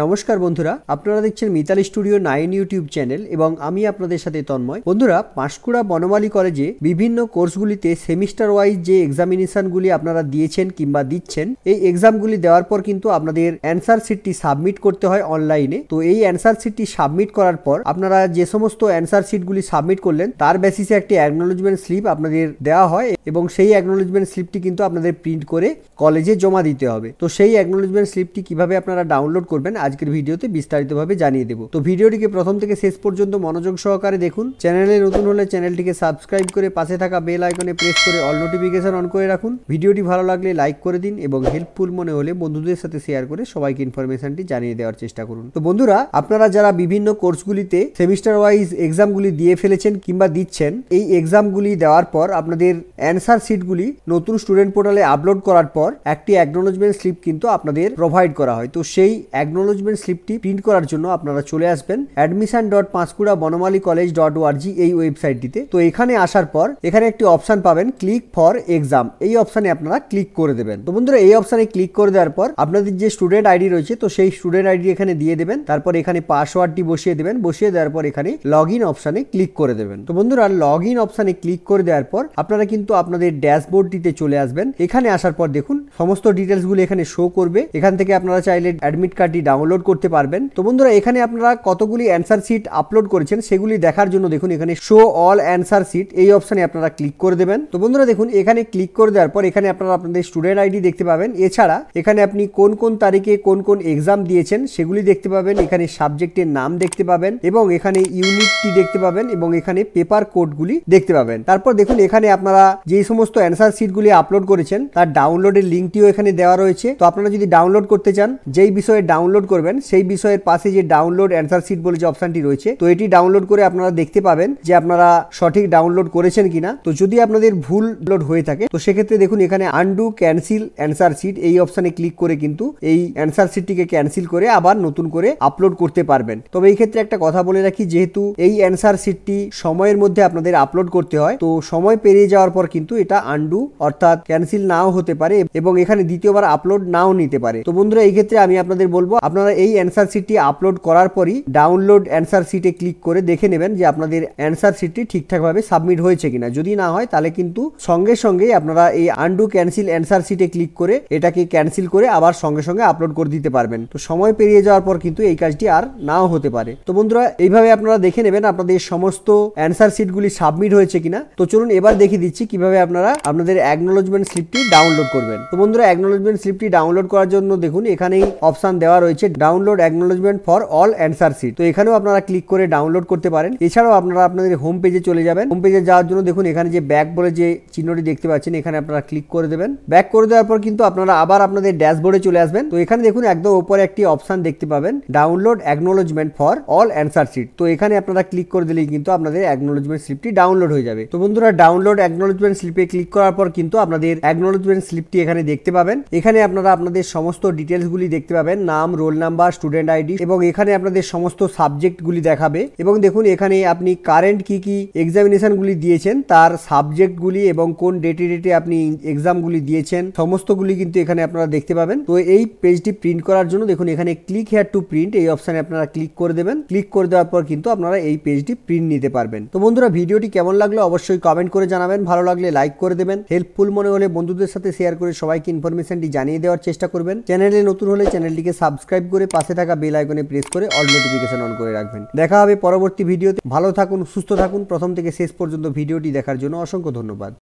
নমস্কার বন্ধুরা আপনারা দেখছেন Mitali studio nine YouTube channel এবং আমি আপনাদের সাথে তন্ময় বন্ধুরা পাঁশকুড়া বনমালী কলেজে বিভিন্ন কোর্সগুলিতে সেমিস্টার ওয়াইজ যে এক্সামিনেশনগুলি আপনারা দিয়েছেন কিংবা দিচ্ছেন এই এক্সামগুলি দেওয়ার পর কিন্তু আপনাদের অ্যান্সার শিটটি সাবমিট করতে হয় অনলাইনে তো এই অ্যান্সার শিটটি সাবমিট করার পর আপনারা যে সমস্ত অ্যান্সার শিটগুলি সাবমিট করলেন তার বেসিসে একটি অ্যাকনোলজমেন্ট স্লিপ আপনাদের দেওয়া হয় এবং সেই অ্যাকনোলজমেন্ট স্লিপটি কিন্তু আপনাদের প্রিন্ট করে কলেজে জমা দিতে হবে তো সেই অ্যাকনোলজমেন্ট স্লিপটি কিভাবে আপনারা ডাউনলোড করবেন আজকের ভিডিওতে বিস্তারিতভাবে জানিয়ে দেবো তো ভিডিওটিকে প্রথম থেকে শেষ পর্যন্ত মনোযোগ সহকারে দেখুন চ্যানেলে নতুন হলে চ্যানেলটিকে সাবস্ক্রাইব করে পাশে থাকা বেল আইকনে প্রেস করে অল নোটিফিকেশন অন করে রাখুন ভিডিওটি ভালো লাগলে লাইক করে দিন এবং হেল্পফুল মনে হলে বন্ধুদের সাথে শেয়ার করে সবাইকে ইনফরমেশনটি জানিয়ে দেওয়ার চেষ্টা করুন তো বন্ধুরা আপনারা যারা বিভিন্ন কোর্সগুলিতে সেমিস্টার ওয়াইজ এক্সামগুলি দিয়ে ফেলেছেন কিংবা দিচ্ছেন এই এক্সামগুলি দেওয়ার পর আপনাদের অ্যান্সার শিটগুলি নতুন স্টুডেন্ট পোর্টালে আপলোড করার পর একটি অ্যাকনোলজমেন্ট স্লিপ কিন্তু আপনাদের প্রোভাইড করা হয় তো সেই অ্যাকনোলজ অ্যাকনোলজমেন্ট স্লিপটি প্রিন্ট করার জন্য আপনারা চলে আসবেন admission dot Panchkura Banamali college dot ORG এই ওয়েবসাইটটিতে তো এখানে আসার পর এখানে একটি অপশান পাবেন ক্লিক ফর এক্সাম এই অপশানে আপনারা ক্লিক করে দেবেন তো বন্ধুরা এই অপশানে ক্লিক করে দেওয়ার পর আপনাদের যে স্টুডেন্ট আইডি রয়েছে তো সেই স্টুডেন্ট আইডি এখানে দিয়ে দেবেন তারপর এখানে পাসওয়ার্ডটি বসিয়ে দেবেন বসিয়ে দেওয়ার পর এখানে লগ ইন অপশানে ক্লিক করে দেবেন তো বন্ধুরা লগ ইন অপশানে ক্লিক করে দেওয়ার পর আপনারা কিন্তু আপনাদের ড্যাশবোর্ডটিতে চলে আসবেন এখানে আসার পর দেখুন সমস্ত ডিটেলসগুলো এখানে শো করবে এখান থেকে আপনারা চাইলে অ্যাডমিট কার্ডটি ডাউন ডাউনলোড করতে পারবেন তো বন্ধুরা এখানে আপনারা কতগুলি অ্যান্সার শিট আপলোড করেছেন সেগুলি দেখার জন্য দেখুন এখানে শো অল অ্যান্সার শিট এই অপশানে আপনারা ক্লিক করে দেবেন তো বন্ধুরা দেখুন এখানে ক্লিক করে দেওয়ার পর এখানে আপনারা আপনাদের স্টুডেন্ট আইডি দেখতে পাবেন এছাড়া এখানে আপনি কোন কোন তারিখে কোন কোন এক্সাম দিয়েছেন সেগুলি দেখতে পাবেন এখানে সাবজেক্টের নাম দেখতে পাবেন এবং এখানে ইউনিটটি দেখতে পাবেন এবং এখানে পেপার কোডগুলি দেখতে পাবেন তারপর দেখুন এখানে আপনারা যে সমস্ত অ্যান্সার শিটগুলি আপলোড করেছেন তার ডাউনলোডের লিঙ্কটিও এখানে দেওয়া রয়েছে তো আপনারা যদি ডাউনলোড করতে চান যেই বিষয়ে ডাউনলোড করবেন সেই বিষয়ের পাশে যে ডাউনলোড অ্যান্সার শিট বলে যে অপশানটি রয়েছে তো এটি ডাউনলোড করে আপনারা দেখতে পাবেন যে আপনারা সঠিক ডাউনলোড করেছেন কিনা তো যদি আপনাদের ভুল লোড হয়ে থাকে তো সেক্ষেত্রে দেখুন এখানে আন্ডু ক্যান্সেল অ্যান্সার শিট এই অপশানে ক্লিক করে কিন্তু এই অ্যান্সার শিটটিকে ক্যান্সেল করে আবার নতুন করে আপলোড করতে পারবেন তবে এই ক্ষেত্রে একটা কথা বলে রাখি যেহেতু এই অ্যান্সার শিটটি সময়ের মধ্যে আপনাদের আপলোড করতে হয় তো সময় পেরিয়ে যাওয়ার পর কিন্তু এটা আন্ডু অর্থাৎ ক্যান্সেল নাও হতে পারে এবং এখানে দ্বিতীয়বার আপলোড নাও নিতে পারে তো বন্ধুরা এই ক্ষেত্রে আমি আপনাদের বলবো আপনারা আপনারা এই অ্যান্সার শিটটি আপলোড করার পরই ডাউনলোড অ্যান্সার শিটে ক্লিক করে দেখে নেবেন যে আপনাদের অ্যান্সার শিটটি ঠিকঠাকভাবে সাবমিট হয়েছে কিনা যদি না হয় তাহলে কিন্তু সঙ্গে সঙ্গেই আপনারা এই আন্ডু ক্যান্সেল অ্যান্সার শিটে ক্লিক করে এটাকে ক্যান্সেল করে আবার সঙ্গে সঙ্গে আপলোড করে দিতে পারবেন তো সময় পেরিয়ে যাওয়ার পর কিন্তু এই কাজটি আর নাও হতে পারে তো বন্ধুরা এইভাবে আপনারা দেখে নেবেন আপনাদের সমস্ত অ্যান্সার শিটগুলি সাবমিট হয়েছে কিনা তো চলুন এবার দেখিয়ে দিচ্ছি কিভাবে আপনারা আপনাদের অ্যাকনোলজমেন্ট স্লিপটি ডাউনলোড করবেন তো বন্ধুরা অ্যাকনোলজমেন্ট স্লিপটি ডাউনলোড করার জন্য দেখুন এখানেই অপশান দেওয়া রয়েছে হচ্ছে download acknowledgement for all answer sheet তো এখানেও আপনারা ক্লিক করে ডাউনলোড করতে পারেন এছাড়াও আপনারা আপনাদের হোম পেজে চলে যাবেন হোম পেজে যাওয়ার জন্য দেখুন এখানে যে ব্যাক বলে যে চিহ্নটি দেখতে পাচ্ছেন এখানে আপনারা ক্লিক করে দেবেন ব্যাক করে দেওয়ার পর কিন্তু আপনারা আবার আপনাদের ড্যাশবোর্ডে চলে আসবেন তো এখানে দেখুন একদম উপরে একটি অপশান দেখতে পাবেন download acknowledgement for all answer sheet তো এখানে আপনারা ক্লিক করে দিলেই কিন্তু আপনাদের অ্যাকনোলজমেন্ট স্লিপটি ডাউনলোড হয়ে যাবে তো বন্ধুরা ডাউনলোড অ্যাকনোলজমেন্ট স্লিপে ক্লিক করার পর কিন্তু আপনাদের অ্যাকনোলজমেন্ট স্লিপটি এখানে দেখতে পাবেন এখানে আপনারা আপনাদের সমস্ত ডিটেলসগুলি দেখতে পাবেন নাম roll roll number student ID এবং এখানে আপনাদের সমস্ত সাবজেক্টগুলি দেখাবে এবং দেখুন এখানে আপনি কারেন্ট কি কি এক্সামিনেশনগুলি দিয়েছেন তার সাবজেক্টগুলি এবং কোন ডেটে ডেটে আপনি এক্সামগুলি দিয়েছেন সমস্তগুলি কিন্তু এখানে আপনারা দেখতে পাবেন তো এই পেজটি প্রিন্ট করার জন্য দেখুন এখানে ক্লিক হেয়ার টু প্রিন্ট এই অপশানে আপনারা ক্লিক করে দেবেন ক্লিক করে দেওয়ার পর কিন্তু আপনারা এই পেজটি প্রিন্ট নিতে পারবেন তো বন্ধুরা ভিডিওটি কেমন লাগলো অবশ্যই কমেন্ট করে জানাবেন ভালো লাগলে লাইক করে দেবেন হেল্পফুল মনে হলে বন্ধুদের সাথে শেয়ার করে সবাইকে ইনফরমেশনটি জানিয়ে দেওয়ার চেষ্টা করবেন চ্যানেলে নতুন হলে চ্যানেলটিকে সাবস্ক্রাইব সাবস্ক্রাইব করে পাশে থাকা বেল আইকনে প্রেস করে অল নোটিফিকেশন অন করে রাখবেন দেখা হবে পরবর্তী ভিডিওতে ভালো থাকুন সুস্থ থাকুন প্রথম থেকে শেষ পর্যন্ত ভিডিওটি দেখার জন্য অসংখ্য ধন্যবাদ